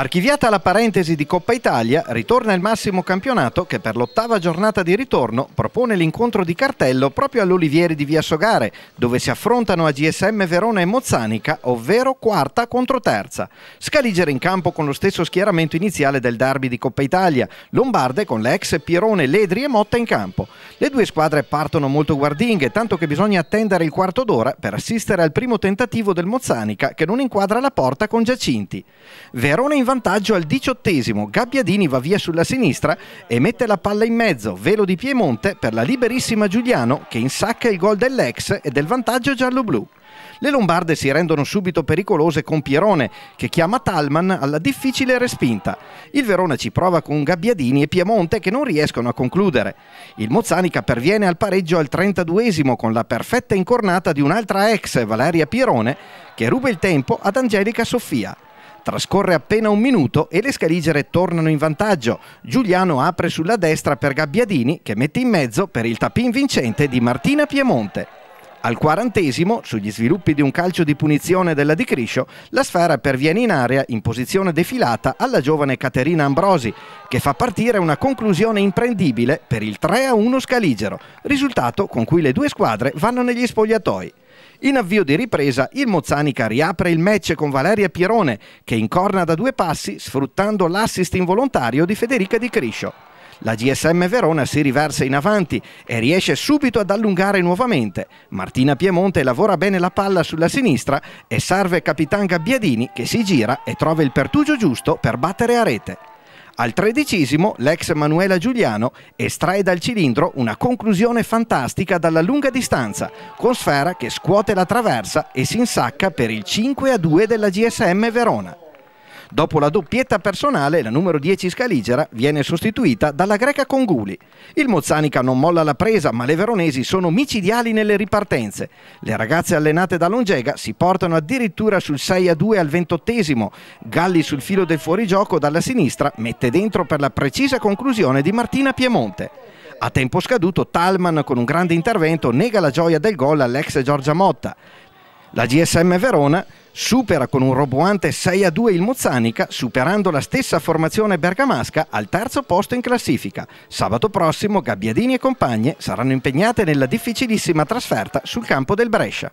Archiviata la parentesi di Coppa Italia, ritorna il massimo campionato che per l'ottava giornata di ritorno propone l'incontro di cartello proprio all'Olivieri di Via Sogare, dove si affrontano a GSM Verona e Mozzanica, ovvero quarta contro terza. Scaligere in campo con lo stesso schieramento iniziale del derby di Coppa Italia, Lombarde con l'ex Pirone, Ledri e Motta in campo. Le due squadre partono molto guardinghe, tanto che bisogna attendere il quarto d'ora per assistere al primo tentativo del Mozzanica che non inquadra la porta con Giacinti. Verona in vantaggio al diciottesimo, Gabbiadini va via sulla sinistra e mette la palla in mezzo, velo di Piemonte per la liberissima Giuliano che insacca il gol dell'ex e del vantaggio giallo-blu. Le Lombarde si rendono subito pericolose con Pierone, che chiama Talman alla difficile respinta. Il Verona ci prova con Gabbiadini e Piemonte che non riescono a concludere. Il Mozzanica perviene al pareggio al 32 con la perfetta incornata di un'altra ex, Valeria Pierone, che ruba il tempo ad Angelica Sofia. Trascorre appena un minuto e le scaligere tornano in vantaggio. Giuliano apre sulla destra per Gabbiadini che mette in mezzo per il tapin vincente di Martina Piemonte. Al quarantesimo, sugli sviluppi di un calcio di punizione della Di Criscio, la sfera perviene in area in posizione defilata alla giovane Caterina Ambrosi, che fa partire una conclusione imprendibile per il 3-1 Scaligero, risultato con cui le due squadre vanno negli spogliatoi. In avvio di ripresa, il Mozzanica riapre il match con Valeria Pierone, che incorna da due passi sfruttando l'assist involontario di Federica Di Criscio. La GSM Verona si riversa in avanti e riesce subito ad allungare nuovamente. Martina Piemonte lavora bene la palla sulla sinistra e serve Capitan Gabbiadini che si gira e trova il pertugio giusto per battere a rete. Al tredicesimo, l'ex Manuela Giuliano estrae dal cilindro una conclusione fantastica dalla lunga distanza, con sfera che scuote la traversa e si insacca per il 5 2 della GSM Verona. Dopo la doppietta personale, la numero 10 Scaligera viene sostituita dalla greca Conguli. Il Mozzanica non molla la presa, ma le veronesi sono micidiali nelle ripartenze. Le ragazze allenate da Longega si portano addirittura sul 6 a 2 al ventottesimo. Galli sul filo del fuorigioco dalla sinistra mette dentro per la precisa conclusione di Martina Piemonte. A tempo scaduto Talman con un grande intervento nega la gioia del gol all'ex Giorgia Motta. La GSM Verona supera con un roboante 6 a 2 il Mozzanica, superando la stessa formazione bergamasca al terzo posto in classifica. Sabato prossimo Gabbiadini e compagne saranno impegnate nella difficilissima trasferta sul campo del Brescia.